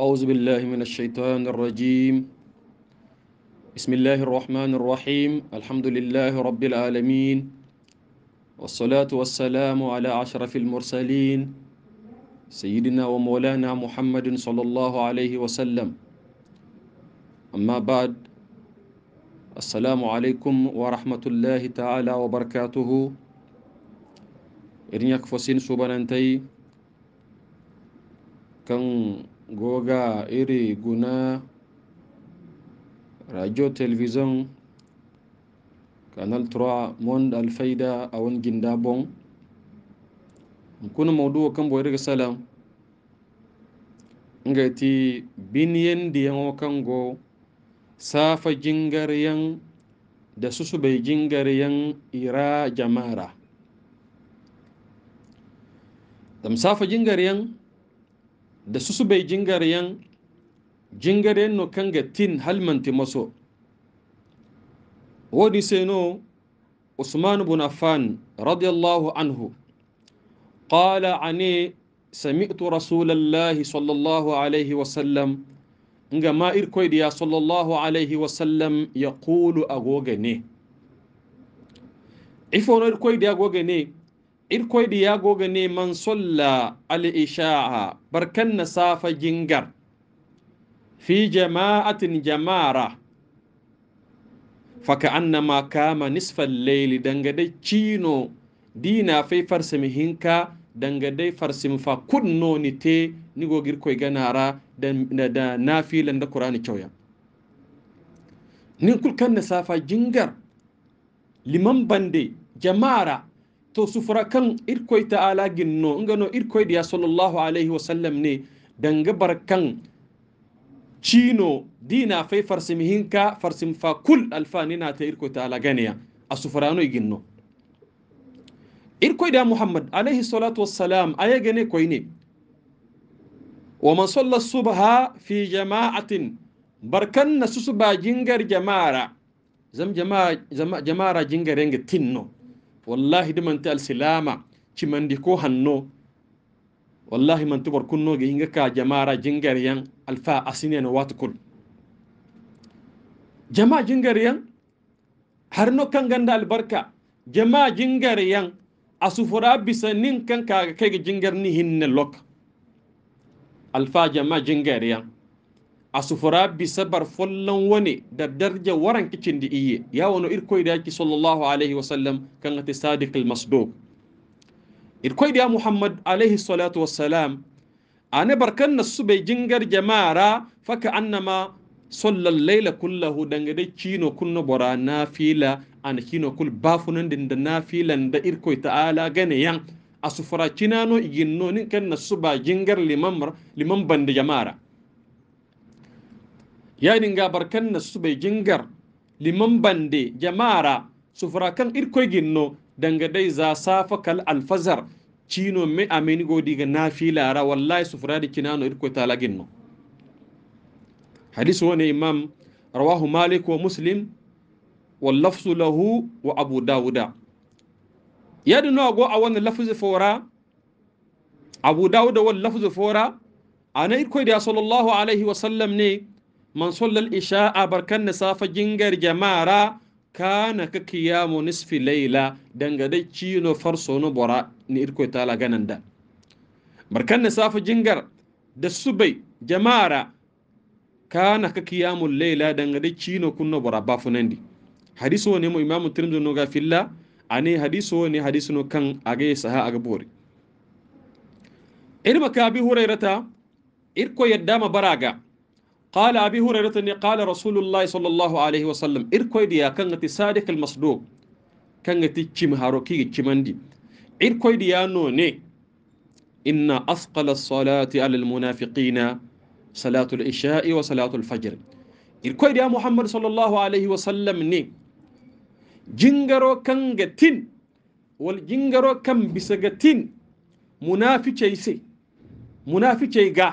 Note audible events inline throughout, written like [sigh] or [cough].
أعوذ بالله من الشيطان الرجيم بسم الله الرحمن الرحيم الحمد لله رب العالمين والصلاة والسلام على أشرف المرسلين سيدنا ومولانا محمد صلى الله عليه وسلم أما بعد السلام عليكم ورحمة الله تعالى وبركاته إرنيك فسين سبنانتي كان goga iri guna radio television canal 3 monde alfayda awon ginda bon kuna mawduwa kan daga salam ngati biniyen diyanwo kango safa jingariyan da susubay jingariyan ira jamara dam safa jingariyan da su su bai jingariyan jingariyan no kanga tin halmanti maso wodi no usman ibn affan radiyallahu anhu قال ani sami'tu rasulallahi sallallahu صلى الله عليه وسلم nga ma irkoy diya sallallahu alaihi wasallam ya kulu agoga ne ifo na irkoy diya agoga ne irkoy da ya goga ne man sulla al-isha'a barkan na safa jingar fi jama'atin jamara faka annama kama nisfal layli dangade cino dina fai farsimi hinka dangade farsimi fa kunno ni te ni gogir koy ganara da, da, da nafilan da qur'ani cewya nin kulkan na safa jingar liman bande jamara to sufura kan irkoy ta ala ginno ngano irkoy dia sallallahu alaihi wasallam ne danga barkan chino dina fay farsim hinka farsim fa kul alfanina ta irkoy ta ala ganiya asufurano iginno irkoy dia muhammad alaihi salatu wassalam aya gane koyne ومن صلى الصبح في جماعة بركن سسبا جنجر جمارة زم جماعة جماعة جنجر ينجتنو wallahi de manti alsilama mandi ko hanno wallahi manti kunno kunnoge hinga ka jamara yan alfa asinena wata kul jama har harno kan ganda albarka jama yan asufura bisa kan ka kaga jingar ni hinne lok alfa jama yan asufura bi sabar follon wani da darja waran kicin da iye ya wani irkoi da yake sallallahu alaihi wasallam kan ati sadiq al-masduq irkoi da muhammad alaihi salatu wassalam ane barkan na su bai jingar jama'ara faka annama sallan laila kullahu dangade kino kunno bora nafila an kino kul bafunan din da nafilan da irkoi ta'ala gane yan asufura kinano iginno nin kan na su ba jingar liman liman bandi jama'ara na su bai jingar liman bande jama'ara sufra kan irkoy ginno danga dai za safa kal alfazar cino me ameni go diga nafilara wallahi sufradi kinano irkoy tala ginno hadisu wani imam rawahu malik wa muslim wallafsu lahu wa abu dawuda yadino ago a wani lafuzi fora abu dawuda wani lafuzi fora na irkoy da sallallahu alaihi wasallam ne man sallal isha'a barkan na safa jingar jamara kana ka kiyamu nisfi layla dangade cino farsono bora ni irkoy tala gananda barkan na safa jingar da subai jamara kana ka kiyamu layla dangade cino kunno bora bafunandi hadiso ne mo imamu tirmidhi no ga filla ani hadiso ne Hadisu no kan age saha aga bori irma ka bi hurairata irko yadda ma baraga قال أبي هريرة قال رسول الله صلى الله عليه وسلم إركوي ديا كانت صادق المصدوق كانت تشم هاروكي تشمندي إركوي ديا نوني إن أثقل الصلاة على المنافقين صلاة العشاء وصلاة الفجر إركوي ديا محمد صلى الله عليه وسلم ني جنجرو كانغتين والجنجرو كم بسغتين منافقي سي منافقي غا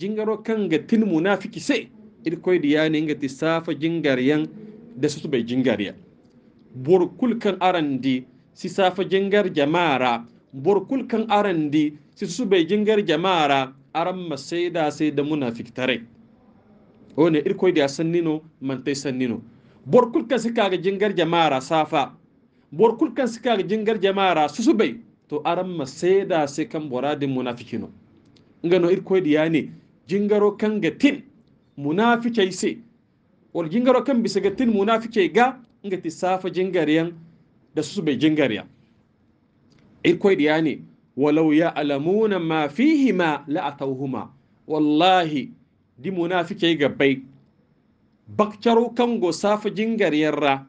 jingaro ga tin munafiki ya ne diyani ngati safa jingariyan da su bai jingariya burkul kan arandi si safa jingar jama'ara burkul kan arandi si su bai jingar jama'ara aran masaida sai da munafik tare one irkoy diya sannino mantai sannino burkul kan suka ga jingar jama'ara safa burkul kan suka ga jingar jama'ara su su bai to aran da sai kan boradin munafikino ngano irkoy yani ne jingaro kan ga tin munafike se wal jingaro kan bisa ga tin munafike ga nga ti safa jingariyan da su bai jingariya irkoi da yani walau ya alamuna ma fihi ma la atawhuma wallahi di ga bai. bakcaro kan go safa jingariyan ra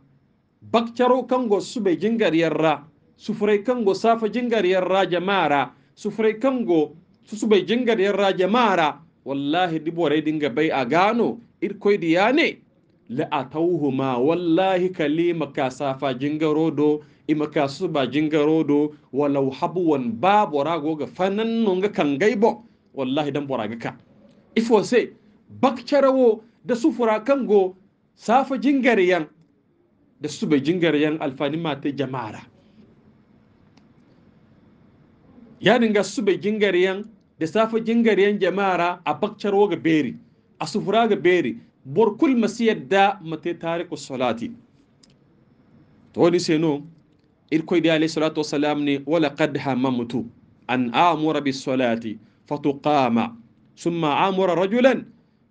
bakcaro kan go su bai jingariyan ra sufurai kan go safa jingariyan ra jama'ara sufurai kan go su bai jingariyan ra jama'ara wallahi dibore dinga bai a gano irkoi diya ne ta'uhu ma wallahi kali maka safa jingaro do maka su ba jingaro do walau habuwan ba bora goga fanan kan gai bo wallahi dan bora gaka ifo se bakcarawo da su kan go safa jingariyan da su bai jingariyan alfani mata jamara ya dinga su bai jingariyan da safa jingar yan jamara a bakcar ga beri a sufura ga beri bor kul masiyar da mate tariku salati to ni no irkoy da alayhi salatu wassalam ne wala qad hamamtu an amura bis salati fatuqama summa amura rajulan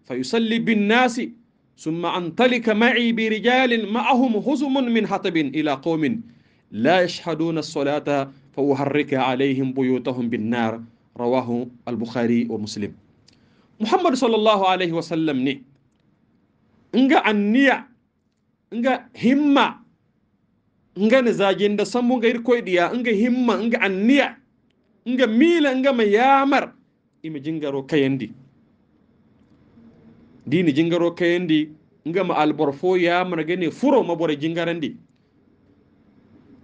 fayusalli bin nasi ثم أنطلق معي برجال معهم هزم من حطب إلى قوم لا يشهدون الصلاة فأحرك عليهم بيوتهم بالنار rawahu al-bukhari wa muslim muhammad sallallahu alaihi wasallam ne nga anniya nga himma nga ne zagin da sambu nga irkoidiya diya nga himma nga anniya nga mila nga mayamar imi jingaro kayandi dini jingaro kayandi nga ma alborfo yamar gani. furo mabore jingarandi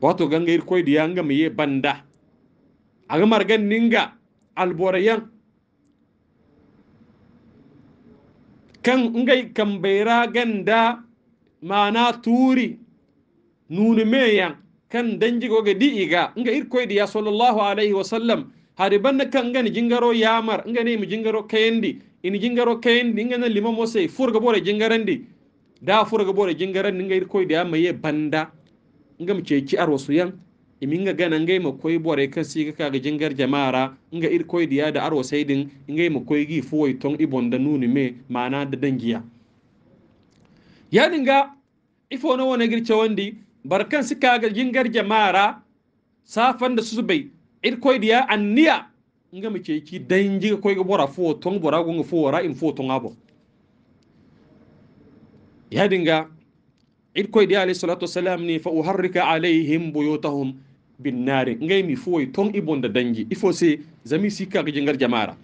wato ganga irkoidiya diya nga miye banda agamar gan ninga alborayan kan ngai bayra ganda mana turi meyan kan danjigoge di'iga nga irko sallllahu alayhi wa wasallam hari banna kan ngani jingaro yamar ngani mi jingaro kayandi ini jingaro kayandi ngana lima mose furga bore jingarandi da furga bore jingarandi nga irkoydiya maye banda ngam ceci arwasu yan iminga ganan ngai ma koy bore kan ka ga jingar jamara nga ir koy diya da aro saidin ngai ma koy gi fuwai ton ibon da nuni me mana da dangiya ya dinga ifo na wani girce wandi barkan si ga jingar jamaara safan da su bai ir koy diya anniya nga ki ceki danji koy ga bora fuwo ton bora gunga fuwo ra in fuwo ton abo ya dinga ir koy diya alayhi salatu wassalam ni fa uharrika alaihim buyutahum bin nare ngay mi fo ton ibonda dangi il faut c'est zami sikka ga jengar jamara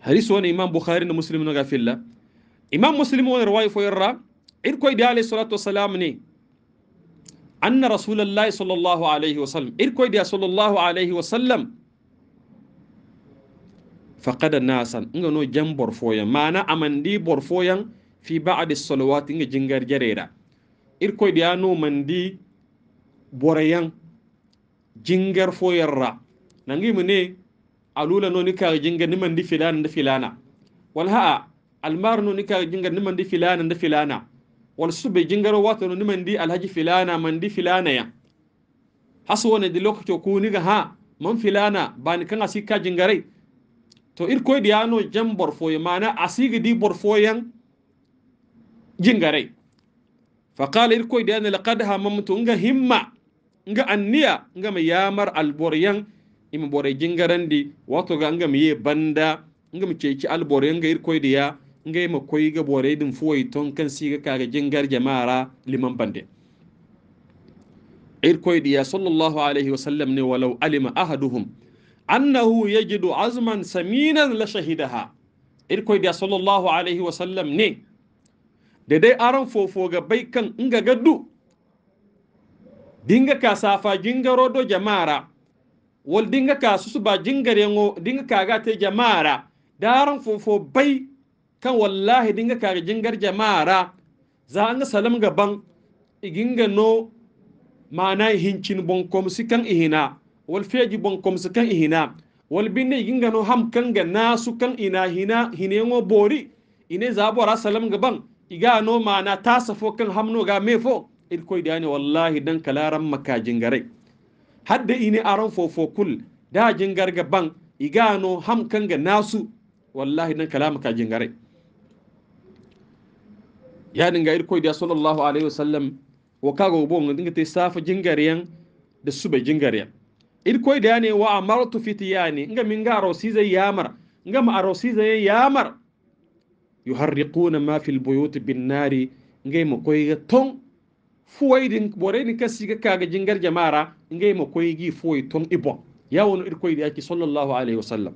hadis wona imam bukhari na muslim naga filla imam muslim wona riwaya fo yarra ir koy de alayhi salatu wassalam ne anna rasulullahi sallallahu alayhi wa sallam ir koy dia sallallahu alayhi wa sallam faqada nasan nga no jam borfoyan mana amandi borfoyan fi ba'di salawat nga jingar jarera ir koy de no mandi borayan jingar foyarra nangi mune alula no nika jingar niman di filana da filana wal ha'a almar no nika jingar niman di filana da filana wal sube jingar wato no niman di alhaji filana mandi filana ya hasu wani di lokaci ko niga ha man filana ba ni kan asika jingare to ir koy diano jam borfoy mana asiga di borfoyan jingare فقال إلكوي دان لقد هممت أنغا همّا nga anniya nga mi yamar alboryan imi bore jingarandi wato ga nga mi ye banda nga mi ceci alboryan ga irkoy ya nga ima koy ga bore din fuwai ton kan siga kaga jingar jama'ara liman bande irkoy ya sallallahu alaihi wa sallam ne walau alima ahaduhum annahu yajidu azman saminan la shahidaha irkoy diya sallallahu alaihi wa sallam ne da dai aran fofo ga bai kan nga gaddu dinga ka safa jingaro do jamara wal dinga ka susu ba jingare ngo dinga ka ga te jamara daran fofo bai kan wallahi dinga ka jingar jamara za an ga salam gaban iginga no mana hincin bonkom kan ihina wal feji bonkom kan ihina wal binne iginga no ham kan ga nasu kan ina hina hine ngo bori ine za bora salam gaban iga no mana tasafo kan hamno ga mefo irkoy ne wallahi dan kalaran makajin garai hadda ini aran fofo kul da jingarga ban igano ga nasu wallahi dan kalama kajin gare ya dinga irkoy da sallallahu alaihi wasallam wa kago bo dinga te safa jingariyan da suba jingariyan irkoy ne wa amartu fitiyani nga ga rosi zai yamar nga ma rosi zai yamar yuharriquna ma fil buyut bin nari ngai makoy ga tong fuwaidin boraydin kasiga kaga jingar jamara ingay mo koygi fuway ton ibon yawono ir koyɗi aki sallllahu alayhi wa sallam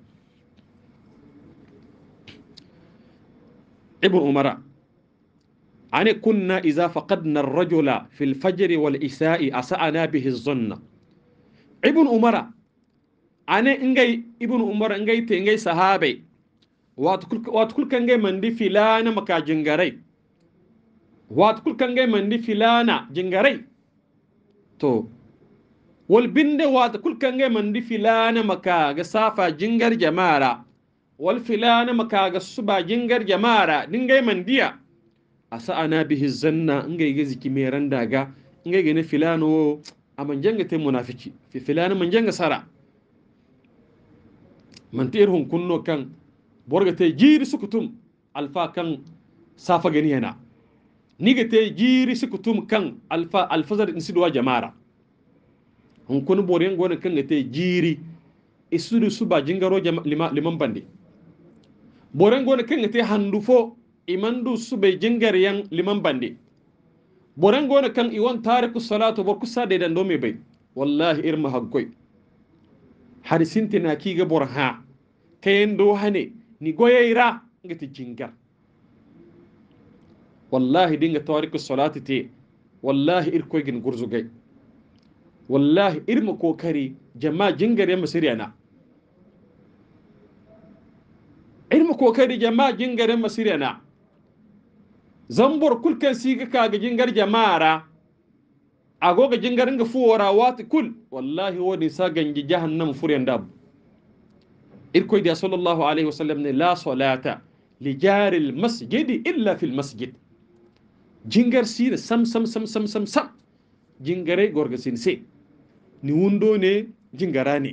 ibn umara ane kunna ida faqadna arrajula fi lfajri walisai asa'ana bihi zonna ibn umara ane ingay ibn umara ingay te ingay sahabe watu kulka ingay mandi filana maka jingarai wat kul kangai mandi filana jingarai to wal binde wat kul kangai mandi filana maka ga safa jingar jamara wal filana maka ga suba jingar jamara dingai mandiya asa ana bihi zanna ngai ga ziki me randa ga ngai ga ne filano a manjanga te munafiki fi filana manjanga sara mantir hun kunno kan borga te jiri sukutum alfa kan safa gani yana te jiri kutum kan alfa alfazar sidwa jamara hun kun boren gona kan te jiri isudu suba jingaro lima, liman bande boren gona kan handu fo imandu sube jingar yan liman bande boren gona kan iwan tariku salatu bor kusa de dan domi bai wallahi irma haggoi har na kiga borha kayen do hane ni goyeira ngati jingar wallahi dinga tawariko solati te wallahi irkoygin gurzugay wallahi irma kokari jama jingare masiriyana irma kokari jama jingare masiriyana zambor kulkan siga kaga jingar jamara agoga jingar nga fuwara wati kul wallahi wodi saganji jahannam furiyan dabu irkoyde sallallahu alayhi wa sallam ne la solata li jari almasjidi illa fi almasjid jingar sire sam sam sam sam sam sam jingare gorga sin se ni wundo ne jingara ne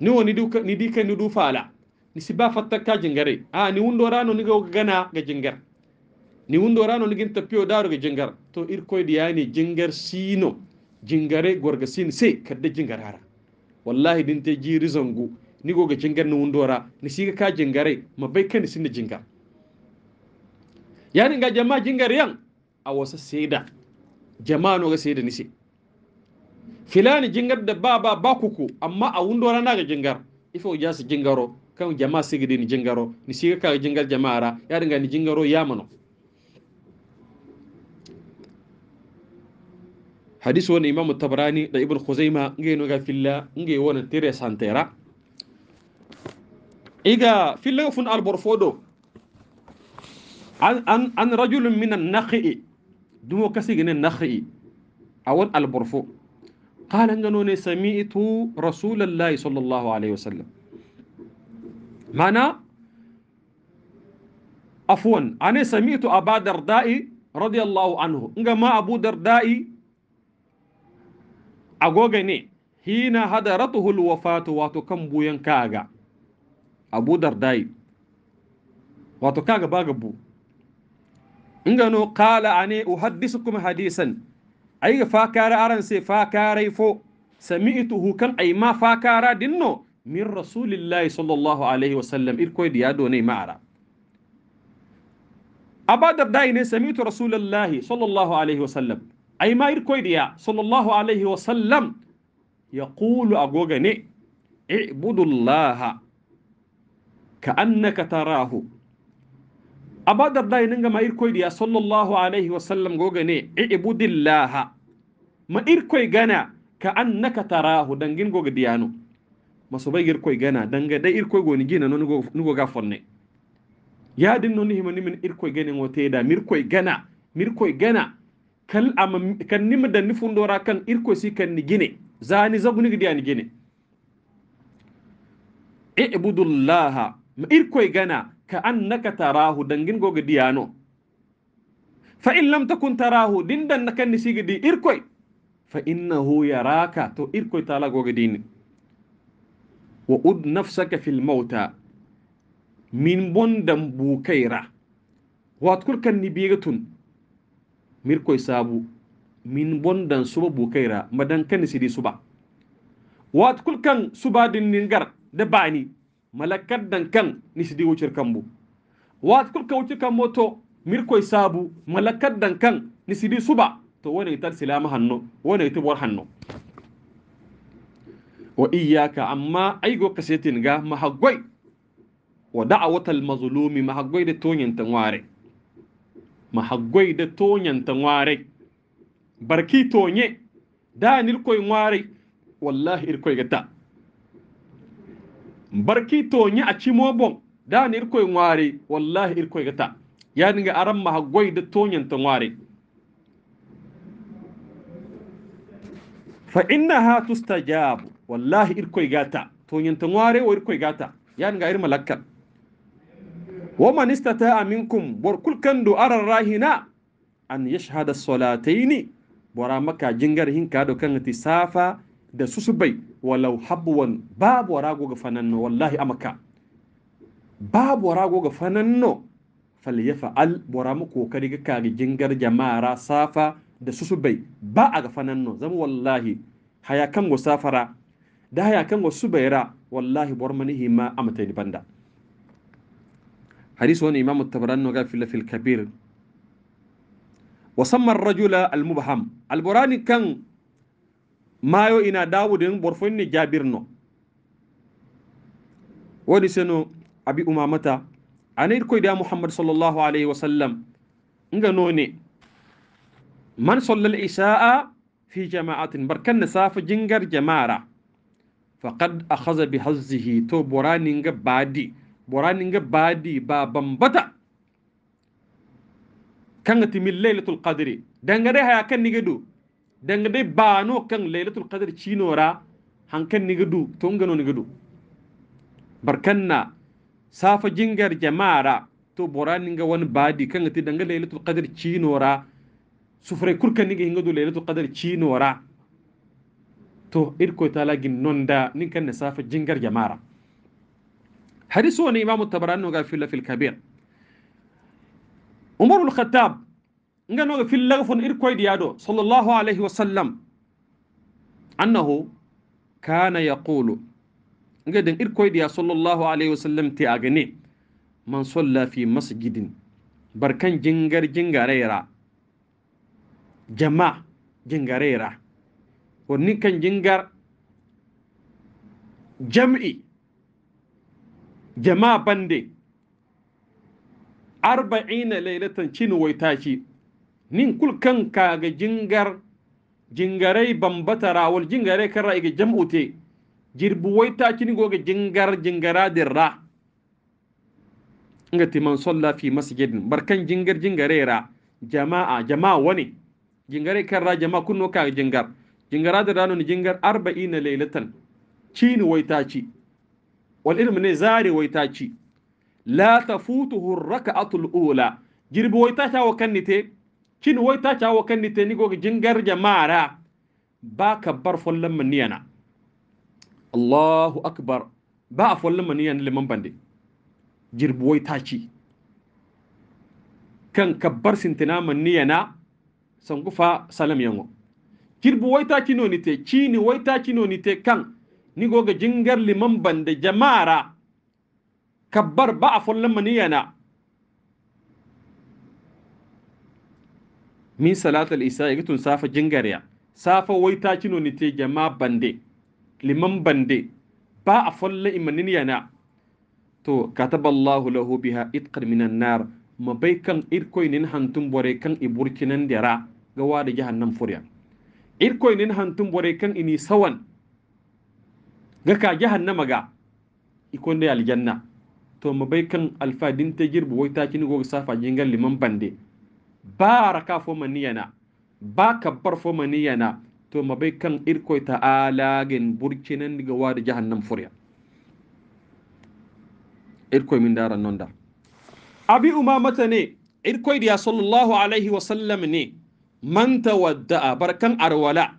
ni woni ka ni dika ni du fala ni siba fatta ka jingare a ni wundo rano ni go gana ga jingar ni wundo rano ni ginta piyo daro ga jingar to irkoy diyani jingar sino jingare gorga sin se kadda jingarara wallahi dinte jiri zangu ni go ga jingar ni ra ni siga ka jingare ka ni sin jingar yani nga jama jingariyan awosa seeda jamanoga seedanise filani jingarda baba bakuku amma a ga jingar ifo jasa jingaro kan jama sigidi ni jingaro ni siga kaga jingar jamara nga ni jingaro yamano hadis wani imam tabrani da ibn khuzaima nge ga filla nge wona tere santera iga filla fun alborfodo عن عن أن رجل من النخئ دمو كسي جن النخئ أول البرفو قال أنني سمعت رسول الله صلى الله عليه وسلم معنى عفوا أنا سمعت أبا درداء رضي الله عنه إنما أبو درداء أقوغني حين هدرته الوفاة واتكم بوين كاغا أبو درداء واتكاغا باغبو انغنو قال اني احدثكم حديثا اي فاكار ارنسي فاكار يفو سمعته كان اي ما فاكار دينو من رسول الله صلى الله عليه وسلم اركو ديا دوني معرا اباد دايني سمعت رسول الله صلى الله عليه وسلم اي ما اركو ديا صلى الله عليه وسلم يقول اغوغني اعبد الله كانك تراه amma darda ininga ma ya sallallahu alaihi wa sallam ne ibudillaha ma irkoy gana ka annaka tarahu dangin goga diyano masobay irkoy gana danga da irkoi goni gina no ga fonne yaadin no nihima nimin irkoy ganeŋo teda mirkoy gana mirkoy gana kal ama kan nima danni fundora kan irkoi si kan ni gine zani zabuniga diyani gine ibudullaha ma irkoy gana كأنك تراه دنجن غوغ ديانو فإن لم تكن تراه دندن نكن نسيغ دي إركوي فإنه يراك تو إركوي تالا غوغ ديني وأد نفسك في الموتى من بندم بوكيرا واتكل كان نبيغتون ميركوي سابو من بندن سوبا بوكيرا مدن كان نسيدي سوبا واتكل كان سوبا دنين غر دباني malakat dan kan ni sidi wucir kambu wat kul ka wucir kambu to mir koy sabu malakat dan kan ni sidi suba to wona itar silama hanno wona ita war hanno wa iyyaka amma aigo kasetin ga mahagwai wa da'awatal mazlumi mahagwai da tonyan tanware mahagwai da tonyan tanware barki tonye da nil koy ngware wallahi ir koy gata barki to nya a cimo bon ni irkoy ngware wallahi irkoy gata Ya ni ga aran ma goy da tonyen ta ngware fa innaha tustajab wallahi irkoy gata tonyen ta ngware wa irkoy gata Ya ni ga ir malakka wa man istata'a minkum bor kulkando aran rahina an yashhada salataini bora maka jingar hinka do kan safa da susubai walaw habbuwon baab waragoga fananno wallahi amaka baab waragoga fananno falyafal borama kokariga kaga jingar jamara safa da susubay ba aga fananno zama wallahi haya kango safara da haya kango subayra wallahi bormani hima amatayni banda حديث هون إمام التبراني وقال في الكبير وسمى الرجل المبهم البراني كان mayo ina dawudin borfonni jabirno wodi seno abi umamata anir koyda muhammad sallallahu alaihi wasallam nga none man salla al-isha'a fi jama'atin barkan safa jingar jama'ara faqad akhadha bi hazzihi to borani nga badi borani nga badi ba bambata kanga timil laylatul qadri dangare haya kan nigedu dangade baano kaŋ laylatul qadar ciinora hankaŋ niga du tongano niga du barkaŋ na safa jingar jama'ara to bora ninga wani baadi kaŋ ti danga laylatul qadar ciinora sufuray kul kaŋ niga hinga du laylatul qadar ciinora to irkoy tala gin nonda nin kaŋ na safa jingar jama'ara hadis woni imamu tabarani noga filla fi lkabir umarul khatab nganoga fillaga fon ir koyɗiya ɗo sallllahu alayhi wa sallam annahu kana yaqulu ngeden ir koyɗiya sallllahu alayhi wa sallam te agane man solla fi masjidin barkan jingar jingareyra jama jingareyra wonni kan jingar jam'i jama bande arba'ina laylatan cin waitaci nin kul kan kaga jingar jingarai bambata wal jingarai kara iga jam'ute jirbuwai ta kini goga jingar jingara dirra nga timan salla fi masjidin barkan jingar jingare ra jama'a jama'a wani jingare ra jama'a kunno ka jingar jingara dirra no jingar 40 laylatan cini waita ci wal ilmu ne zari waita ci la tafutuhu al ula jirbu waita ta wa kannite kin wai ta cawo kan ni teni go jingar jama'ara ba ka bar follan maniyana Allahu akbar ba a follan maniyana liman bande jirbu wai ta ci kan kabbar sintina maniyana fa salam yango te. waita kino ta ci waita kino te kan ni goga jingar liman bande jama'ara kabbar ba a follan maniyana min salatul isa ya tun safa jingarya safa wai ta kino ni te jama bande liman bande ba a folle imanin yana to kataballahu lahu biha itqan minan nar mabai kan irkoi nin hantun bore kan iburkinan dira ga da jahannam furya irkoi nin hantun bore kan ini sawan ga ka jahannama ga ikon da aljanna to mabai kan alfadin ta girbu wai ta kino go safa jingar liman bande baraka fo maniyana ba kabbar fo maniyana to mabai kan irkoi ta alagin burkinan diga wada jahannam furya irkoi min dara non da abi umamata ne irkoi da sallallahu alaihi wa sallam ne man tawadda'a barkan arwala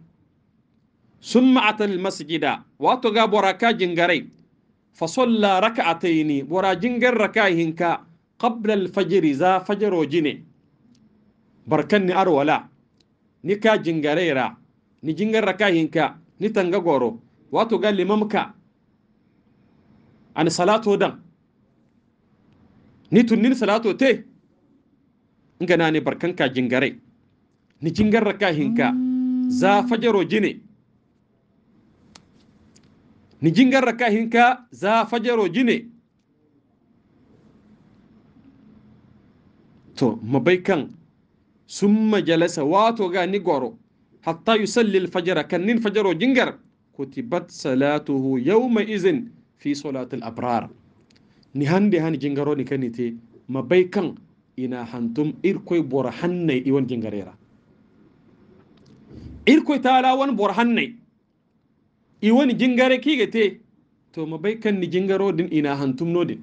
summa atal masjida wato ga boraka jingarai fa salla raka'ataini bora jingar rakahinka qabla al-fajr za fajro jine barkan ni arwala ni ka jingareira ni jingarra ka hinka ni tanga goro wato ga limamka an salato dan ni tunnin salato te nga nani barkan ka jingare ni jingarra ka hinka za fajaro jine ni jingarra ka hinka za fajaro jine to mabaikan ثم جلس واتوغا نيغورو حتى يصلي الفجر كنين فجرو جنجر كتبت صلاته يومئذ في صلاة الأبرار نهان دهان جنجرو نكنيتي ما بيكن إنا هنتم إركوي برهني إيوان جنجريرا إركوي تالا وان برهني إيوان جنجري كيغتي تو ما بيكن نجنجرو دين إنا هنتم نودين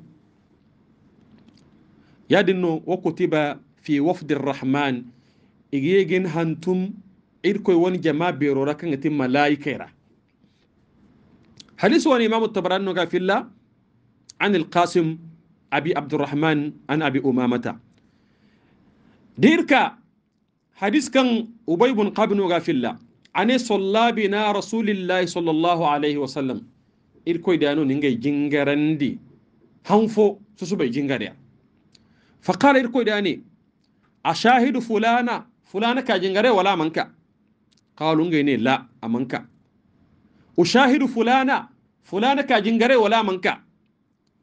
يا دينو وكتب في وفد الرحمن إيجين هانتم إيركوي ون جما بيرورا كان يتم ملايكيرا حديث وان إمام الطبراني نقع في الله عن القاسم أبي عبد الرحمن عن أبي أمامة ديركا حديث كان أبي بن قاب نقع في الله عن صلى بنا رسول الله صلى الله عليه وسلم إيركوي دانو نينجي جنجرندي هنفو سسوبي جنجريا فقال إيركوي داني ashahidu fulana fulana ka jingare wala manka qalu ne la amanka ushahidu fulana fulana ka jingare wala manka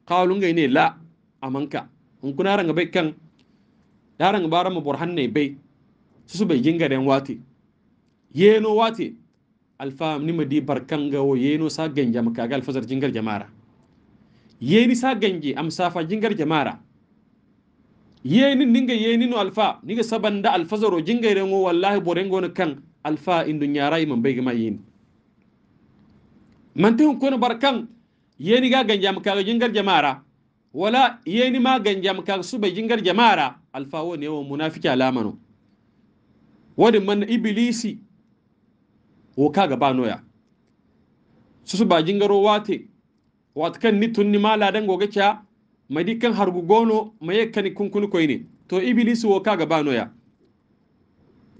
qalu ne la amanka in kuna ranga bai kan daranga baran mu burhan ne bai su bai jingare wati yeno wati alfam nima di barkanga wo yeno sa ganja maka ga alfazar jingar jamara yeni sa ganje amsafa jingar jamara yeni ninga yenino alfa ninga sabanda jinga jingayrengo wallahi borengono kan alfa indo ñarayima mbaygama yeni mantehon kono bara kan yeni ga ganjam ka jingar jamara wala yeni ma ganjama su suba jingar jamara alfa ne wo munafiki alamano wodi man ibilisi wo kaga banoya susu ba jingaro wate wat kan ni tunni mala dango gacha madi kan hargu gono maye kani kunkunu koyni to ibilisi wo kaga banoya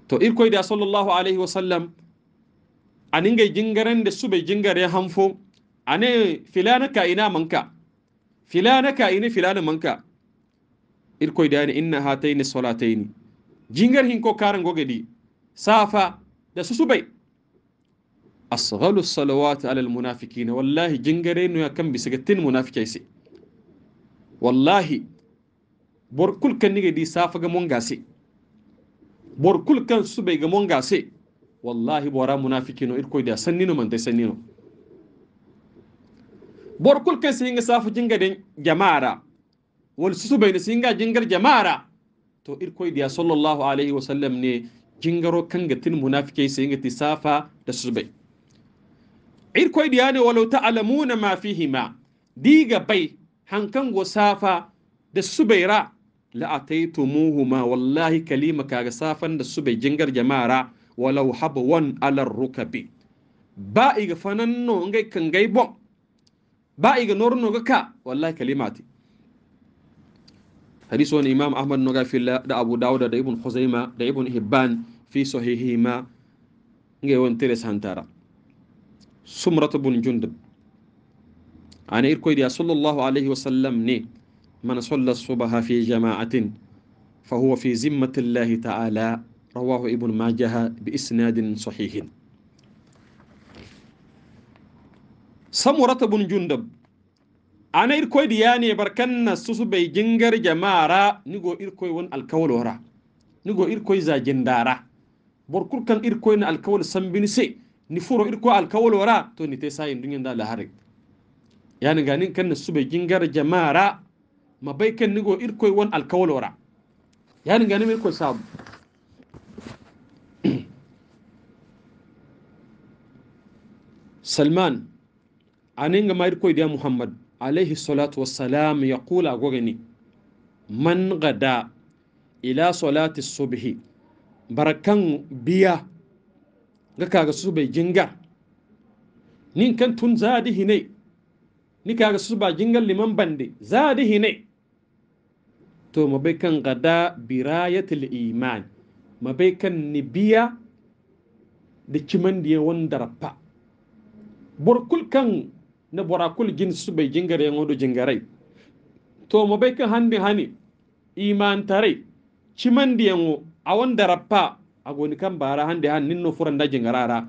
to irkoyda sallllahu alayhi wa sallam aningay jingarande suɓe jingare han fo ane filana ka ina manka filana ka ine filana manka irkoydani inna hatayni solataini jingar hinko karangoge ɗi safa da susubay asgalu salawat ala almunafiqina wallahi jingarenoya kambi sigattin munafiqaysi wallahi bor kulkan niga di safa ga mun gase bor kulkan su bai ga mun gase wallahi bora munafiki no irko da sanni no mantai sanni no bor kulkan sun ga safa jinga den jama'ara wal su bai sun ga jingar jama'ara to irko da sallallahu alaihi wasallam ne jingaro kan gatin munafiki sai ga tisafa da su bai irko da ne walau ta'lamuna ma fihi ma diga bai hankango safa da subaira la'ataytumuhuma wallahi kalima kaga safan da subay jingar jamara walau habwan ala rukabi ba iga fananno ngai kangai bon ba iga norno ga ka wallahi kalimati hadis wani imam ahmad noga filla da abu dawuda da ibn khuzaima da ibn hibban fi sahihima ngai won teres hantara sumrat bun jundub أنا إيركو صلى الله عليه وسلم ني من صلى الصبح في جماعة فهو في ذمة الله تعالى رواه ابن ماجه بإسناد صحيح سمرة بن جندب أنا إيركو ياني بركنا سوسو جنجر جماعة نيجو إيركو يون الكول ورا نيجو إيركو إذا جندارا بركل كان إيركو إن الكول سنبنسي نفورو إيركو الكول ورا تو نتساين دنيا لا هرك yani ganin kan sube jingar jamara mabai kan nigo irkoi won alkawalora yani ganin irkoi sabu سلمان أنين ما يركوي يا محمد عليه الصلاة والسلام يقول أغوغني من غدا إلى صلاة الصبح بركان بيا غكا غسوبي جنجا نين كان تنزادي هني nika ga su ba jingal liman bande za dihi ne to mabai kan gada birayatul iman mabai kan nibiya da kiman da wanda rafa burkul kan na burakul gin su bai jingare yan wadu jingarai to mabai kan handi hani iman tare kiman da yan a wanda rafa a goni kan bara handi hannu ninno furan da jingarara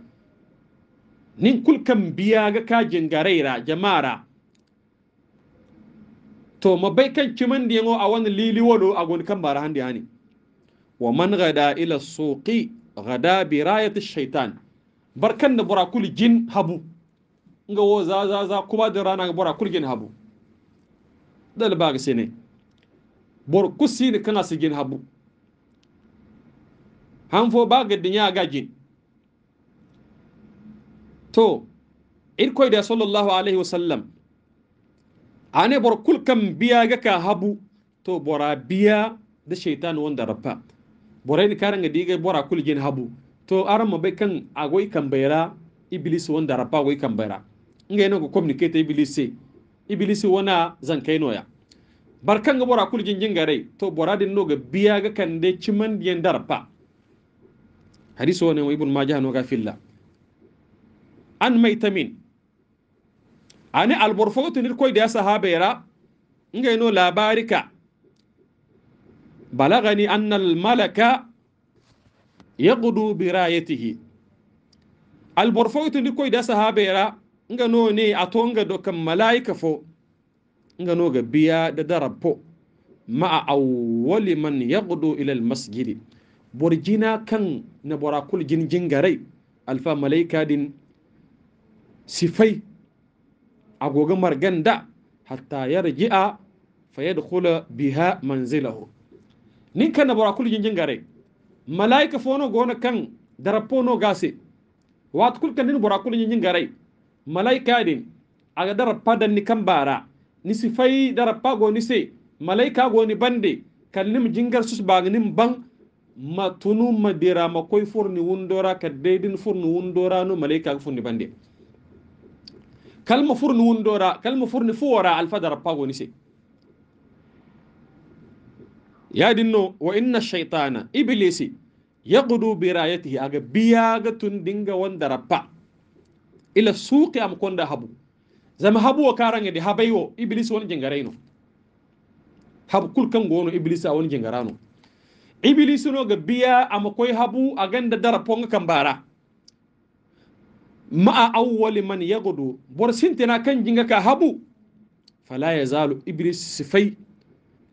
nin kulkan biya ga ka ra jama'ara to ma bai kan kiman da yango a wani lili wado a gon kan bara handi hani wa man gada ila suqi gada bi rayat shaitan barkan da burakul jin habu nga wo za za za kuma da rana ga burakul jin habu dal ba ga ne. bor kusi ne kana su jin habu han fo ba ga dunya ga jin to irkoi da sallallahu alaihi wasallam ane bor kulkam ga ka habu to bora biya da shaitan wanda rafa bora ni karanga diga bora kulgin habu to arama bai kan agoi bayra iblis wanda rafa agoi kambera nga yana ko communicate iblis se iblis wana zan kai noya barkan ga bora kulgin jingare to bora din no ga biya ga kan de ciman biyan darfa hadisi wani ibn majah no ga filla an maitamin ani koy da sahaba yara ngayno no labarika balagani anna almalaka yagudu birayatihi alborfogotinir koyde a sahabera ngano ne a tonga do kam malaika fo no ga biya da darapo ma awwali man yaqdu ila masjid borjina kan na borakul jinjingarai alfa malaika din sifai agoga da hatta yarji'a fayadkhula biha manzilahu nin kana bora kul gare malaika fono gona kan darapono gase wat kul kan nin bora kul gare malaika din aga darappa dan ni kan bara ni sifai darappa go ni se malaika go ni bande kallim jingar sus bagnin ban ma tunu madira ma koy furni wundora ka deedin furni wundora no malaika go furni bande kalma furni wundora kalma furni fu wora alfadara pagoni se yadinno wa inna shaitana iblisi yaqudu birayatihi aga biyaga tun dinga wondara pa ila suuqi am konda habu zama habu o karangede habaywo iblis won jengarayno habu kul kan gono iblis a won jengarano iblis no ga biya ama koy habu aganda dara ponga kambara bara ma'a awwali man yagudu bor sintina kan jinga ka habu fala ya zalu iblis sifai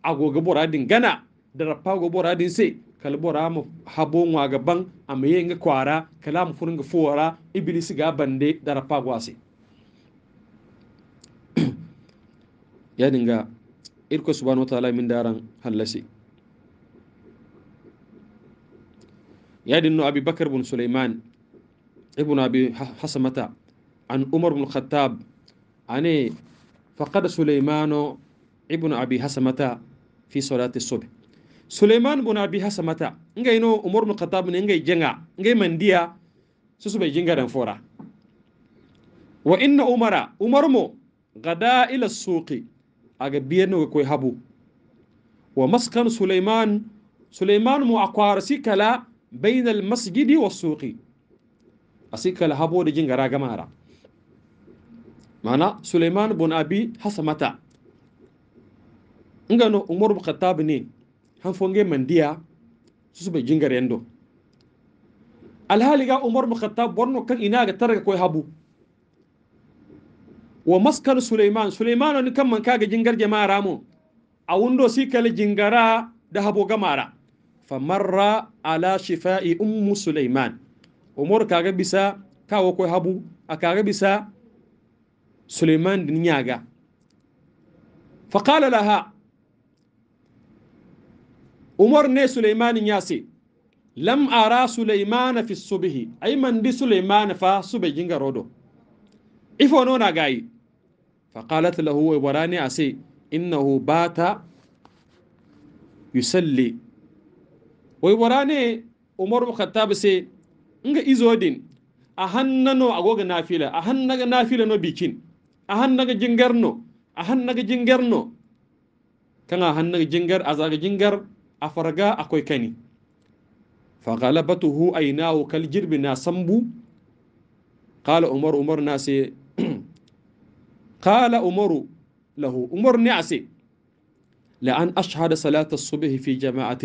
agoga boradin gana da rapago boradin sai kalbora mu habo wa gaban amaye nga kwara kala mu ga fuwara iblis ga bande da rapago ase [clears throat] ya dinga irko subhanahu wataala min daran hallasi ya dinno abubakar bin sulaiman ابن أبي حسمة عن عمر بن الخطاب عن فقد سليمان ابن أبي حسمة في صلاة الصبح سليمان بن أبي حسمة نجي نو عمر بن الخطاب نجي جنga نجي منديا سوسو بي جنga دان فورا وإن عمر عمر مو غدا إلى السوق أجبيرنا وكوي هابو ومسكن سليمان سليمان مو أقوارسي كلا بين المسجد والسوق asi kala haɓoɗe jin gara gama ara mana suleiman bon abi hasamata no umar bin khattab ne han fonge mandiya susube jingare endo alhali ga umar bin khattab borno kan ina ga targa koy habu wa maskan suleiman suleiman ne kan man kaga jingar jama'ara mu a wundo si kala jingara da habo gamara famarra ala shifa'i ummu suleiman umur kaga bisa kawo ko habu a bisa suleiman din yaga faqala laha umar ne suleiman ya ce lam ara suleiman fi subhi ay man di suleiman fa subhi jinga rodo ifo nona gayi faqalat lahu warani ase innahu bata yusalli wai warane umar khattab sai nga izodin a hannano agoga nafila a hannaga nafila no bikin a hannaga jingarno a hannaga jingarno kanga hannaga jingar azaga jingar a farga akwai kani فغلبته أيناه كالجرب ناسمبو قال عمر عمر ناسي قال عمر له عمر نعسي لأن أشهد صلاة الصبح في جماعة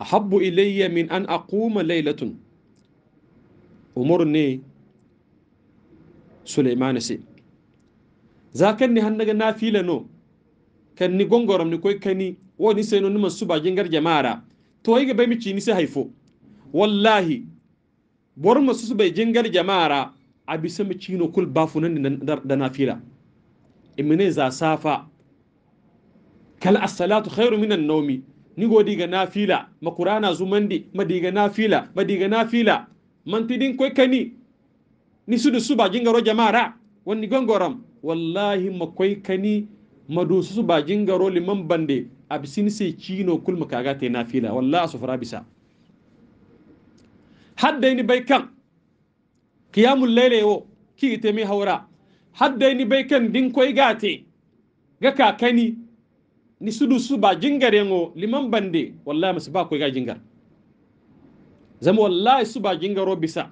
أحب إلي من أن أقوم ليلة umar ne suleimani se za kan ni hannaga na fila no kan ni gongoram ni koi kani no ni masu ba jingar jamara to ga bai mi se haifo wallahi bor su su bai jingar a bisa mici no kul nan da na fila imine za safa kal as-salatu khairu minan nawmi ni godi ga na fila makurana zumandi madiga fila madiga fila. mantidin koy kani ni sudu suba jingaro jama'ara wani gongoram wallahi makwai kani su suba jingaro liman bande abisin sai kino kul makaga te nafila wallahi asufra bisa haddaini bai kan qiyamul layl yo ki te mi haura haddaini bai kan din koy gate ga kakani ni sudu suba jingare ngo liman bande wallahi masu ba koy ga jingar zama wallahi bakin garo bisa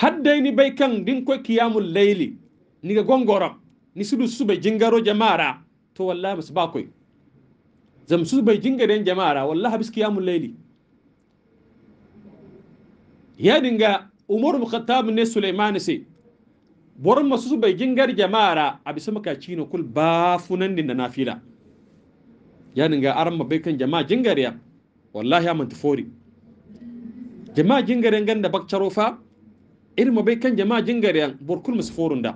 haddai ni bai kan din kiyamun laili ni ga gongoram ni su su bai jingaro jama'ara to wallahi musu ba koy zam su bai jingaren jama'ara wallahi bis kiyamun laili ya dinga umar mu ne suleiman se bor masu bai jingar jama'ara a bisa makaci ne kul ba funan din da nafila ya dinga aran mabai kan jama'a jingariya wallahi amanti fori jama'a jingaren ganda bakcaro fa irin mabai kan jama'a jingaren burkul musu forun da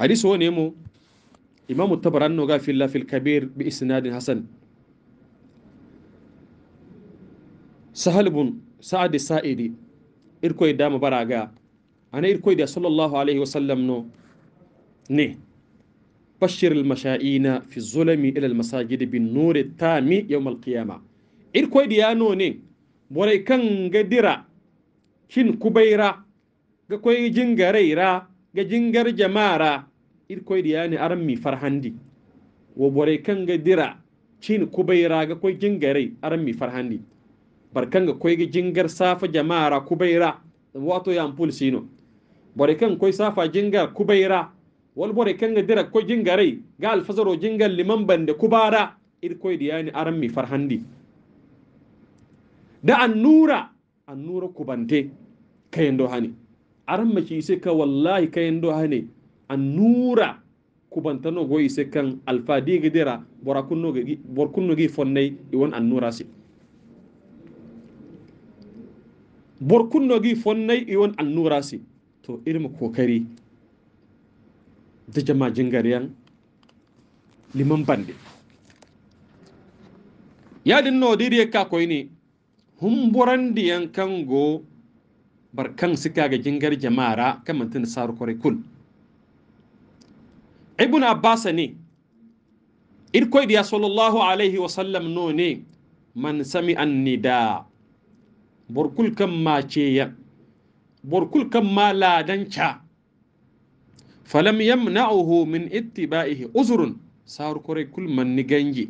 hadisi wani mu imam tabaran no ga fil fil kabir bi isnadin hasan sahal bun sa'ad sa'idi irkoi dama baraga ana irkoi da sallallahu alaihi wasallam no ne bashir al-masha'ina fi zulami ila al-masajid bin nuri tami yawm al-qiyama ir koy diyano ne borai kan ga dira kin kubaira ga koy jingaraira ga jingar jamara ir koy diyani aran mi farhandi wo borai kan ga dira kin kubaira ga koy jingarai aran mi farhandi barkan ga koy ga jingar safa jamara kubaira wato yan pulsino borai kan koy safa jingar kubaira wal bore kanga dira ko jingarai ga alfazaro jingal liman bande kubara ir koy di yani aran mi farhandi da an nura kubante kayendo hani aran ci se ka wallahi kayendo hani kubanta no goyi se kan alfadi gidira borakunno gi borkunno gi won an nura si borkunno gi won an nura si to irin kokari nta jama jingariyan liman bande din no diri ka koyni ni. borandi diyan kango barkan sika ga jingar jama'ara kamantin sar kore kul ibn abbas ne irkoy diya sallallahu alaihi wa sallam no ne man sami an nida borkul kan ma ce ya borkul kan ma ladanca falam yamna'uhu min ittiba'ihi uzrun sawar kore kul manni ganji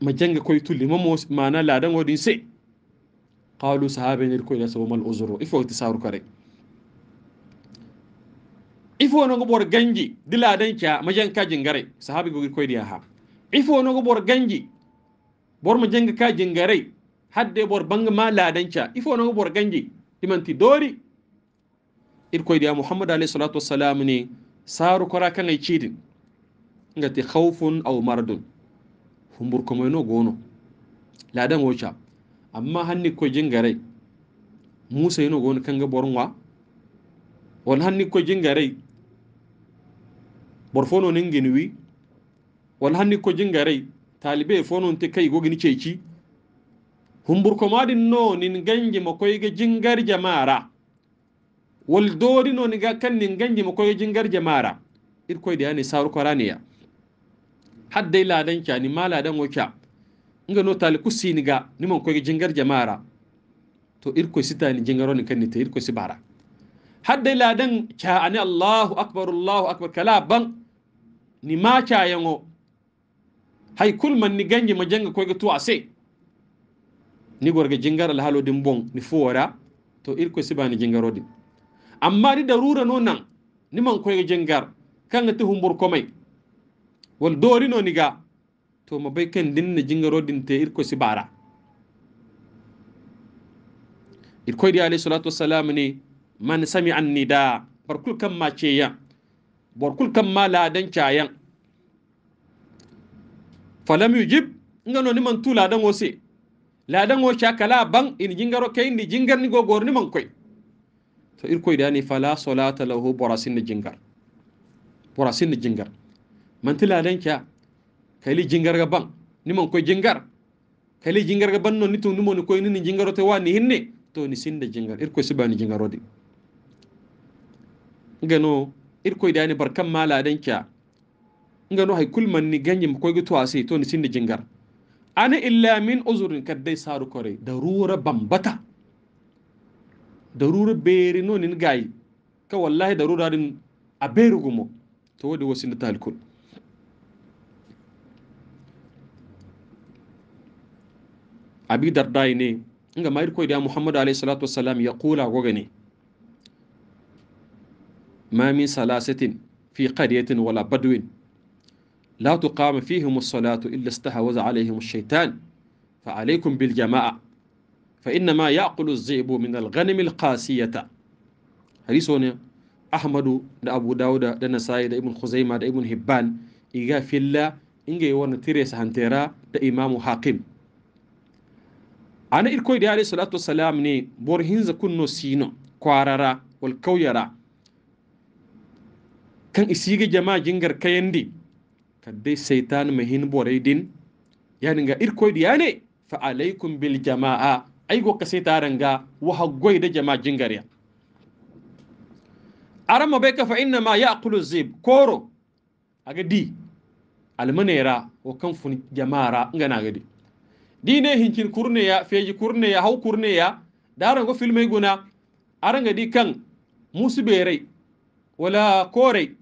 ma janga koy tulli ma mo mana ladan wodin se qalu sahabe nir koy laso mal uzru ifo ti sawar kore ifo no bor ganji diladan kya ma janka jingare sahabe gogir koy diya ha ifo no bor ganji bor ma janga ka jingare hadde bor banga ma ladan kya ifo no bor ganji dimanti dori Irko da muhammad alayhi salatu wassalam ne saru kora kan ay ga ta haufin aw maradun humbur kuma moyno gono ladan wocha amma hanni ko jingare musa yino gono kanga boronwa won hanni ko jingare borfono ninginwi won hanni ko jingare talibe fonon ta kai gogini ceci humbur kuma din no nin gangi makoy ga jingar jamara dori no niga kannin ganjima koyo jingar jamara koy de yani saru koraniya haddai ladan ni ma ladan wokya nga no tali kusiniga niman koyo jingar jamara to sita ni jingaro ni kanni te koy sibara haddai dan kya ani allahu akbar allahu akbar kala ban ni ma kya yango hay man ni ganjima janga koy to ase ni gorga jingar al halodi bon ni fuwara to irkoy sibani din. amma di darura no nan ni man koyga jengar kan ti humbur komai wal dori no niga to ma bai kan din na jingaro din te irko si bara irko di alayhi salatu wassalam ne man sami an nida barkul kan ma ceya barkul kan ma ladan cayan falam yujib ngano ni man tu ladan wose ladan wo cakala ban in jingaro kai ni jingar ni gogor ni man koy to irkoy dani fala salata lahu borasin jingar borasin jingar man tila lenka kali jingar ga ban ni man koy jingar kali jingar ga ban no nitu numo koy ni jingaro te wani hinne to ni sinde jingar irkoy sibani jingarodi ngano irkoy dani barkam mala lenka ngano hay kul man ni ganyim koy to asi to ni sinde jingar ana illa min uzrin kaddai saru kore darura bambata daruru beri no nin gayi ka wallahi darura din a beri gumo to wadi wasu na abi dardai ne inga mai koy da Muhammadu alayhi salatu wassalam ya kula goga ne ma min salasatin fi qaryatin wala badwin la tuqama fihim as-salatu illa istahawaza alayhim ash-shaytan fa alaykum bil jama'a فإنما يأكل الذئب من الغنم القاسية حديث هنا أحمد دا أبو داود دا نسائي دا ابن خزيمة دا ابن هبان إيغا في الله إنجا يوانا تريس هانتيرا دا إمام حاكم أنا إلكوي دي عليه الصلاة والسلام ني بورهنز كنو سينو كوارارا والكويرا كان إسيغي جماع جنجر كيندي كدي سيطان مهين بوريدين يعني إلكوي دي عليه يعني، فعليكم بالجماعة ay go kase taranga waha da jama jingariya arama be ka fa inna ma yaqulu zib koro aga di almanera o kan fun jamara ngana ga di di ne hincin kurne ya feji kurne ya hau kurne ya daran go filmai guna aranga di kan musu berai wala kore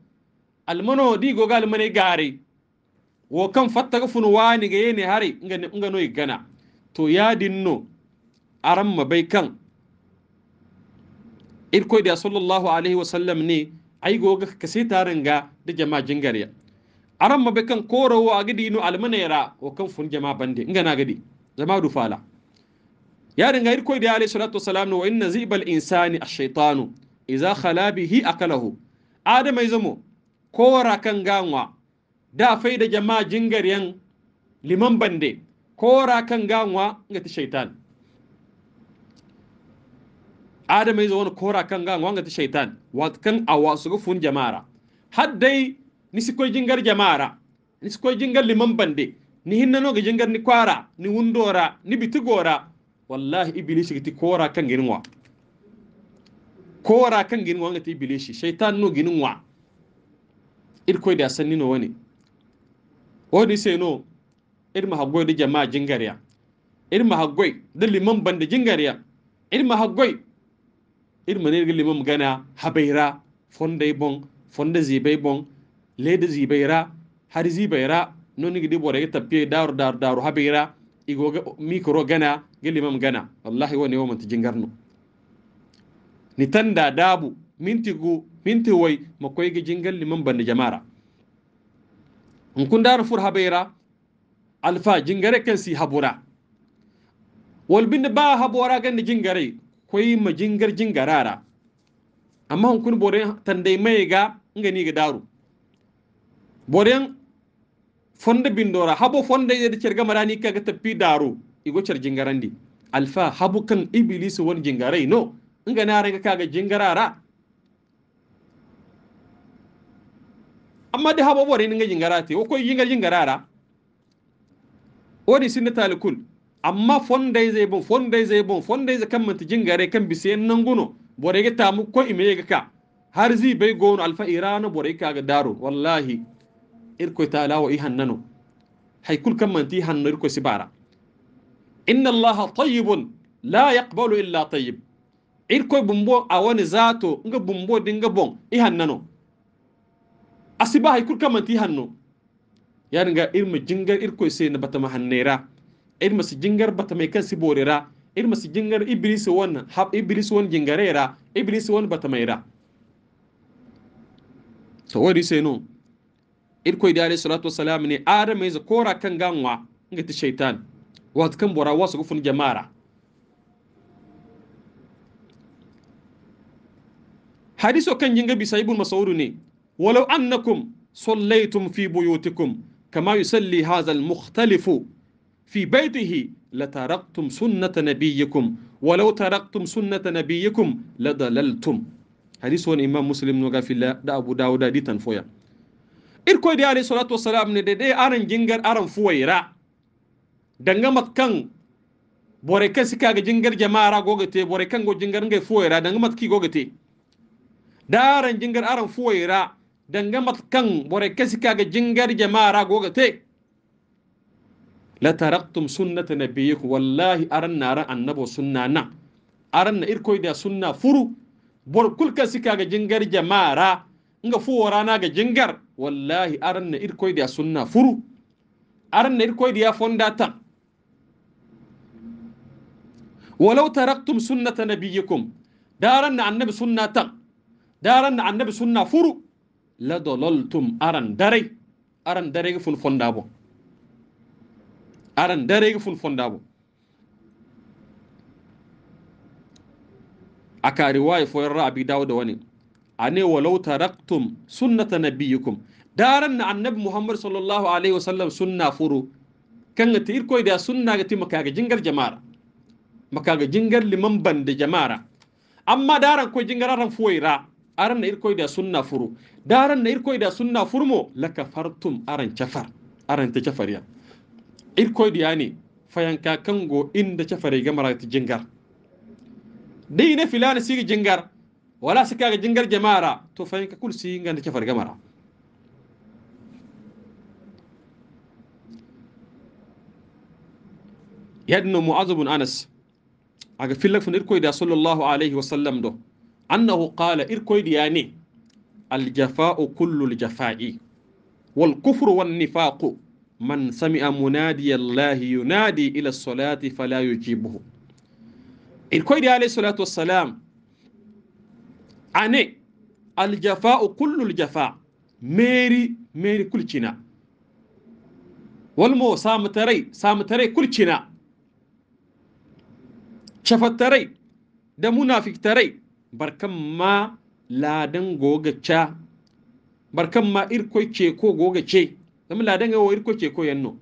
almano di go gal mane gare wo kan fatta ga fun wani ga yene hari ngane ngano gana to ya dinno aram mabai kan irkoi da sallallahu alaihi wasallam ne ai goga ka sai tarin ga da jama'a jingariya aran mabai kan korowo gidi no almanera o kan fun jama'a bande inga na gadi dufala ya dinga irkoi da alaihi salatu wasalam wa inna zibal insani ash-shaytanu idza khala bihi akalahu adama zamo kowara kan ganwa da fai da jama'a jingariyan liman bande kowara kan ganwa ga ta shaitan adama izo wani kora kanga wanga ta shaitan wat kan awa su gufun jamara haddai ni sikoi jingar jama'ara ni sikoi jingar liman bande ni hinna no ga jingar ni kwara ni wundora ni bitugora wallahi iblis giti kora kan ginwa kora kan ginin wanga ta iblis shaitan no ginin wa irkoi da sanni no wani ni sai no ma hagoi da jama'a jingariya ma hagoi da liman bande jingariya ma hagoi irin mana ga limon gana habaira fondai bon fonde zibai bon lede zibeira har zibeira non ni gidi bore ta pie daru daru daru habaira igo mikro gana ga limon gana wallahi wani wa mun jingarno ni tanda dabu minti gu minti wai makwai ga jingal limon bandi jamara in kun daru fur habaira alfa jingare kan si habura wal bin ba habura gan jingare koy ma jingar jingarara amma hun kun boren tandai mai ga ngani ga daru boren fonde bindora habo fonde da cerga marani kaga tappi daru igo cer jingarandi alfa habu kan iblis won jingarai no ngana ranga kaga jingarara amma da habo boren nga jingarati wo koy jingar jingarara wodi sinna talikul amma fondaize bon fondaize bon fondaize kan manti jingare kan bise nanguno borege tamu ko imege ka har zi bai gono alfa irano borege kaga daro wallahi irko taala wa ihannano hay kul kan manti hanno irko sibara inna allaha tayyibun la yaqbalu illa tayyib irko bumbo awani zato nga bumbo dinga bon ihannano asiba hay kul kan manti hanno yadinga irma jingar irko se na batama hannera irma si jingar batamay kan si borira irma si jingar iblis wan hab iblis wan jingarera iblis wan batamayra to wadi seno irkoy da alayhi salatu wassalam ne adam ya kora kan ganwa ngati shaitan wat kan bora wasu gufun jamara hadiso kan jinga bisa ibn mas'ud ne walau annakum صليتم في بيوتكم كما يصلي هذا المختلف fi baitihi lataraktum sunnata nabiyyikum walau taraktum sunnata nabiyyikum ladalaltum hadis woni imam muslim noga filla da abu dawuda di tan foya irkoy de alayhi salatu wassalam ne de de aran jingar aran fuwaira danga matkan bore kan sikaga jingar jama'ara gogete bore kan go jingar ngai fuwaira danga matki da daran jingar aran fuwaira danga matkan bore kan sikaga jingar jama'ara gogete لتركتم سنة نبيكم والله أرنا أرى النبو سنة نا أرنا إركوي دا سنة فرو بول كل كسيكا جنجر جمارا nga fuworaana ga jingar wallahi aran na irkoy da sunna furu aran na irkoy da fonda tan walau taraktum sunnata nabiyikum daran na annabi sunna tan daran na annabi sunna furu la dalaltum aran dare aran dare fun fonda bo aran darege fun fondabo aka riwaya foyarra abi dawuda wani ane walau taraktum sunnata nabiyikum daran na annabi muhammad sallallahu alaihi wasallam sunna furu kan ga tir koy da sunna ga tima kaga jingar jamara makaga jingar liman banda jamara amma daran koy jingar ran foyira aran na ir koy da sunna furu daran na ir da sunna furmo laka fartum aran chafar aran ta chafariya irkoy diyani fayanka kango inda chafarega marati jengar dine filana sigi jengar wala sikaga jengar jamara to fayanka kul singa inda chafarega gamara yadno muaz anas aga filak fun irkoy da sallallahu alaihi wasallam do annahu qala irkoy diyani الجفاء كل الجفاء والكفر والنفاق man sami'a munadiyallahi yunadi ila salati fala yujibuhu irkoyde alayhi salatu wassalam ane aljafa'u kullu ljafa meri meri kulcina walmo samtarai samtarai kulcina cafattarai da munafiktarai barkan ma ladan gogaca barkan ma irkoi ce ko gogace zama ladan ga wo irko ke ko yanno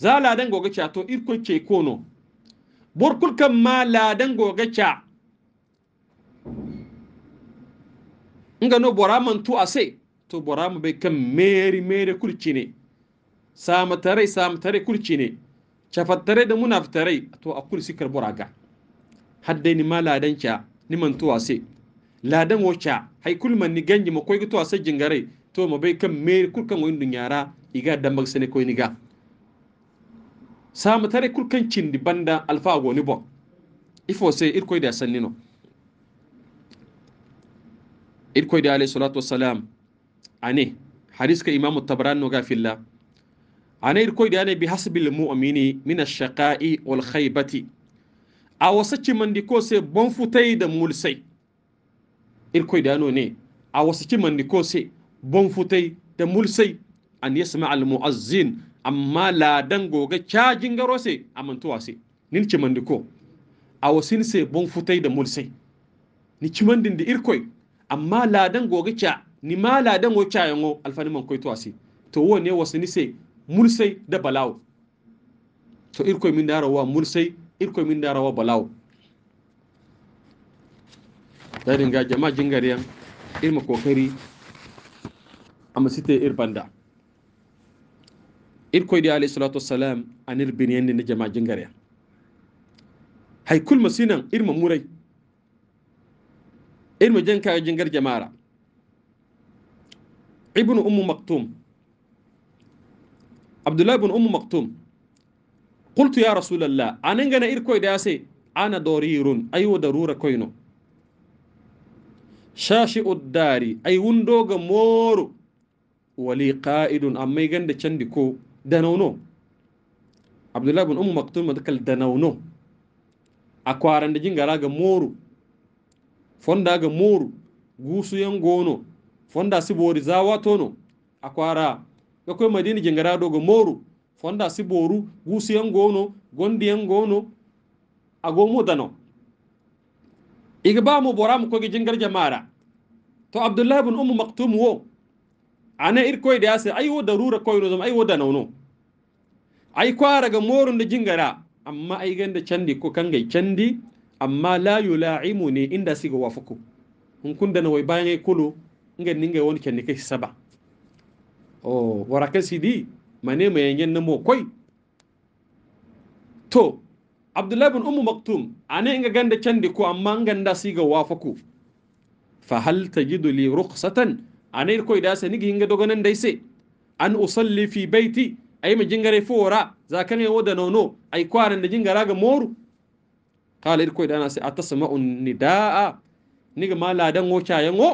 za ladan goga cha to irko ke ko no borkul kam ma ladan goga cha nga no bora man tu ase to bora mu bai kan meri mere kulcine samatare samatare kulcine tare da munaftare to a sikar karbura ga haddai ni ma ladan cha ni man tu ase ladan wo cha hay kulman ni ganji ma koy to ase jingare to ma bai kan meri kulkan kan wani dunyara iga dambag sene koy niga sama tare kulkan di banda alfa goni bon ifo se irkoy da sannino irkoy da alayhi salatu wassalam ane hadis ka imamu tabaran no gafilla ane irkoy da ne bi hasbil mu'mini min ash-shaqa'i wal khaybati a wasaci mandi ko se bon futai da mulsai irkoy da no ne a wasaci mandi ko se bon futai da mulsai an sami al muazzin amma ladan goga cajin garo a mantuwa sai nin ci ko a wasin sai bon futai da sai ni ci mandin da irkoi amma ladan goga ca ni ma ladan wo ca yango alfani man koi tuwa sai. to wo ne sai mul sai da balawo to irkoi min da rawa sai irkoi min da rawa balawo da ga jama'a jingariyan irma kokari amma site irbanda banda irkoyɗi alayhi salatu wassalam anir bin yende ne jama jingare hay kulma masinan irma muray irma jenkayo jingar jamara ibnu ummu maktum abdullah ibn ummu maktum qultu ya rasulallah anen gana irkoyɗe ase ana dorirun ay darura koyno shashi uddari ay wundoga moro wali qa'idun amma gande candi ko da nono abdullahi bin umu maktum madakal da a kwaran da jingara ga moru fonda ga moru gusu yan gono fonda si bori zawa tono a kwara ga kai madini jingara do ga moru fonda si boru gusu yan gono gondi yan gono a gomo dano iga ba mu bora mu ga jingar jamara to abdullahi bin umu maktum wo ana irkoy da yase ai wo darura koy no zam ai wo nono ai kwara ga morun da jingara amma ai ganda candi ko kangai candi amma la yula'imuni inda siga wafuku hun kun da nawai bayan ai kulu ni ninga wani kenni kai saba o waraka sidi mane mai yanyen na koy to abdullahi bin ummu maktum ana inga ganda candi ko amma nganda siga wafuku fa hal tajidu li rukhsatan أنا إركو إذا سنيك هنگا دوغنن ديسي أن أصلي في بيتي أي ما جنغري فورا ذاكن يودا نونو أي كوارن جنغراغ مورو قال إركو إذا أنا سأتسمع النداء نيغ ما لا دنغو شاينغو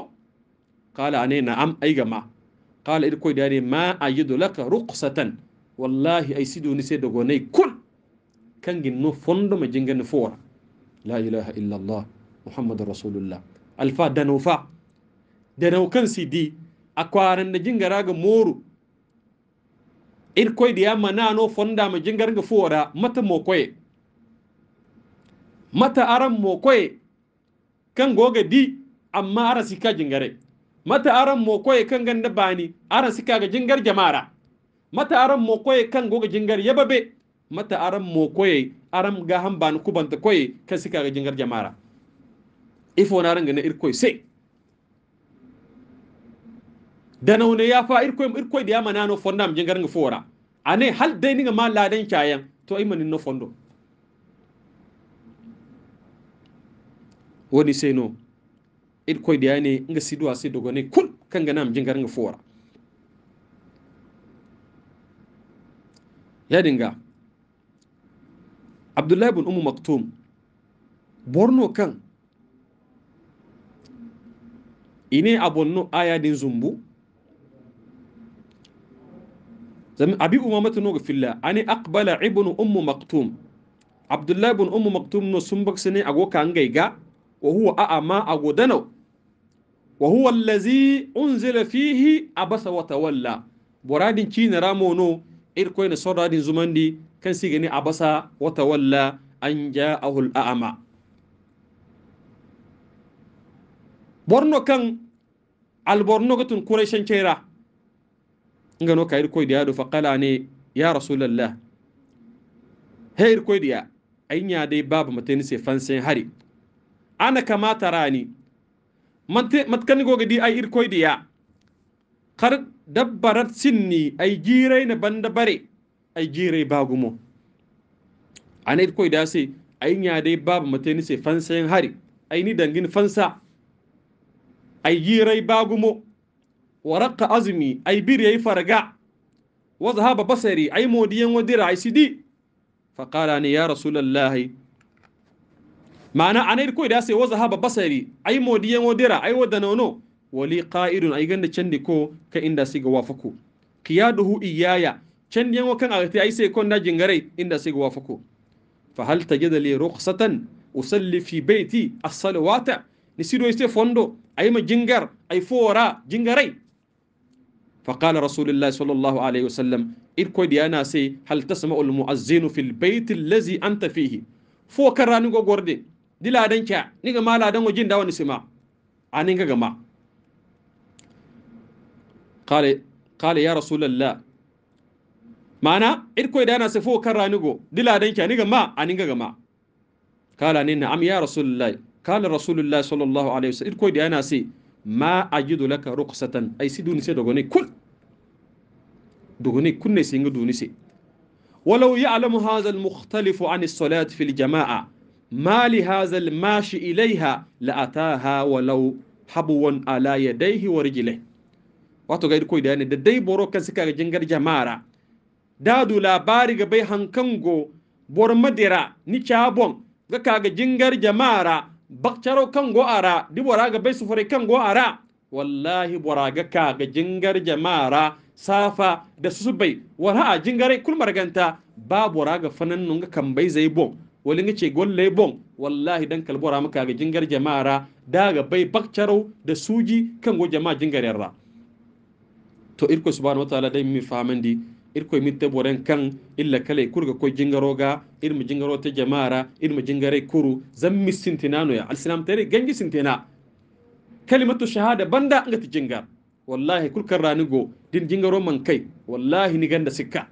قال أنا نعم أي جماعة قال إركو إذا ما أجد لك رقصة والله أي سيدو نسي دوغني كل كان جنو فندو ما جنغن فورا لا إله إلا الله محمد رسول الله الفا دانوفا dana kan sidi a kwaran da jingara ga moru kwai da ya mana no fonda ma jingar ga fuwara mata kwai mata aran kwai kan goga di amma ara sika jingare mata aran kwai kan ganda bani ara sika ga jingar jamara mata aran kwai kan goga jingar yababe mata aran kwai aran ga hambani kubanta kwai kan sika ga jingar jamara ifo na ranga na irkoi sai ya danawne yafa irkoy da ya mana nano fonda jengar nga fora ane hal dai ni ma ladan cayan to wani manin no fondo woni seno irkoy de ane nga sidwa ne kul kanga nam jengar nga fora dinga abdullahi bin umu maktum borno kan ine abonno din zumbu abi umamatu no filla ani aqbala ibnu ummu maktum abdullahi ibn ummu maktum no sumbak sene ago kangai ga wa huwa a'ama ago danau wa huwa allazi unzila fihi abasa wa tawalla boradin cina ramo no irko ne sodadin zumandi kan sigani gani abasa wa tawalla an ja'ahu al'ama borno kan alborno gatun quraishan cera nga no kayir koy diya do faqala ne ya rasulullah hayir koy diya ainya dai babu matani se fansen hari ana kamata rani mante matkan goga di ai koy diya kar dabbarat sinni ay girai ne banda bare ay girai bagumo ana koy da sai ainya dai babu matani se fansen hari ai ni dangin fansa ay girai bagumo ورق أزمي أي بيري أي فرقع وذهب بصري أي موديا ودرع سيدي فقال أنا يا رسول الله معنى أنا يركو إداسي وذهب بصري أي موديا ودرع أي ودنونو ولي قائد أي غند چندكو كإن داسي وافكو قياده إيايا چند ينو كان أغتي أي سيكون دا جنغري إن داسي وافكو فهل تجد لي رخصة أصلي في بيتي الصلوات نسيدو يستي فوندو أي ما جنغر أي فورا جنغري فقال رسول الله صلى الله عليه وسلم إلكو ديانا سي هل تسمع المؤذن في البيت الذي أنت فيه فو كراني غو غوردي دي لا دنكا نيغا ما لا دنغو جين داو نسمع أنيغا غما قال قال يا رسول الله معنا إلكو ديانا سي فو كراني غو دي لا دنكا نيغا ما أنيغا غما قال نين نعم يا رسول الله قال رسول الله صلى الله عليه وسلم إلكو ديانا سي ma ajidu laka ruqsatan ay si duunise dogone kul dogone kunne singa duunise ولو يعلم هذا المختلف عن الصلاة في الجماعة ما لهذا الماشي إليها لأتاها ولو حبوا على يديه ورجله wato ga irko idane da dai boro kan suka ga jingar jamara dadu labari ga bai hankango bor madira ni chabon ga kaga jingar jamara bakcaro kan go ara di boraga bai sufuri kan go ara wallahi boraga ka ga jingar jama'ara safa da susubai wala a jingare kul marganta ba boraga fanan nunga kan bai zai bon wali ce golle bon wallahi dan kalbora maka ga jingar jama'ara daga bai bakcaro da suji kan go jama'a jingarerra to irko subhanahu wataala dai mi famandi irko mitte boren kan illa kale kurga ko jingaroga irma jingaro te jamara irma jingare kuru zammi sintinano ya alislam tere gangi sintina kalimatu shahada banda ngati jingar wallahi kulkan ranigo din jingaro man kai wallahi ni ganda sikka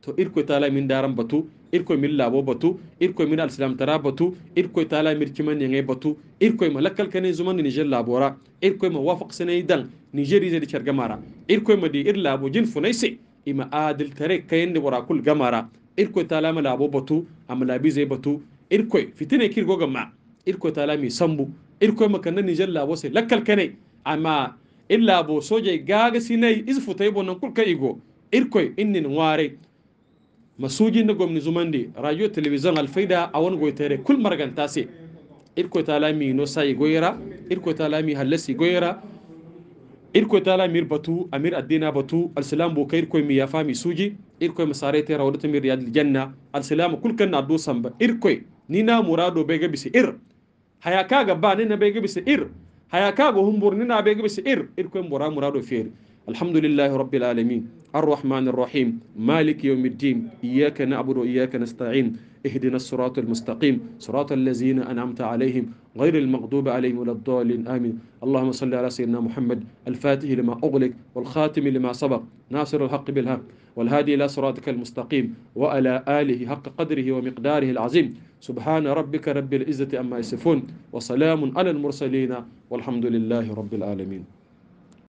to irko tala min daran batu irko min labo batu irko min alislam tara batu irko tala mir kiman ne batu irko ma lakkal kane zuman jella labora irko ma wafaq sanay dan Nigeria zai chargamara irko ma di ir labo jin funaisi ima aadil tare kayende wara kul gamara irkoy talama labo batu ama labize batu irkoy fitine kirgo gama irkoy talami sambu irkoy makanna nijar labo sai lakkal kane amma illa bo soje gaga sinai isfutai bonan kul kai igo irkoy innin ware masuji na gwamni zumandi radio television alfaida a wani goitere kul marganta se irkoy talami no sai goyera irkoy talami halasi goyera irkoy tala mir batu amir addina batu alsilam bo kayr koy mi yafami suji irkoy masare te rawdata mir yadil janna alsilam kul kan addu samba irkoy nina murado bege bisi ir haya kaga ba nina bege bisi ir haya kaga humbur nina bege bisi ir irkoy mura murado feri الحمد لله رب العالمين الرحمن الرحيم مالك يوم الدين إياك نعبد وإياك نستعين اهدنا الصراط المستقيم صراط الذين أنعمت عليهم غير المغضوب عليهم ولا الضالين آمين اللهم صل على سيدنا محمد الفاتح لما أغلق والخاتم لما سبق ناصر الحق بالحق والهادي إلى صراطك المستقيم وعلى آله حق قدره ومقداره العظيم سبحان ربك رب العزة أما يصفون وسلام على المرسلين والحمد لله رب العالمين